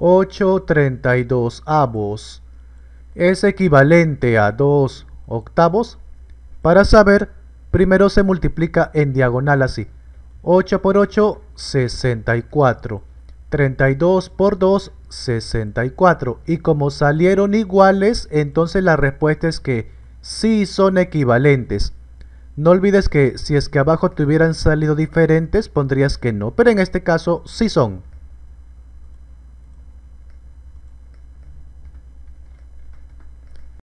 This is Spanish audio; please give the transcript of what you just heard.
8 32 avos es equivalente a 2 octavos. Para saber, primero se multiplica en diagonal así. 8 por 8, 64. 32 por 2, 64. Y como salieron iguales, entonces la respuesta es que sí son equivalentes. No olvides que si es que abajo te hubieran salido diferentes, pondrías que no. Pero en este caso, sí son.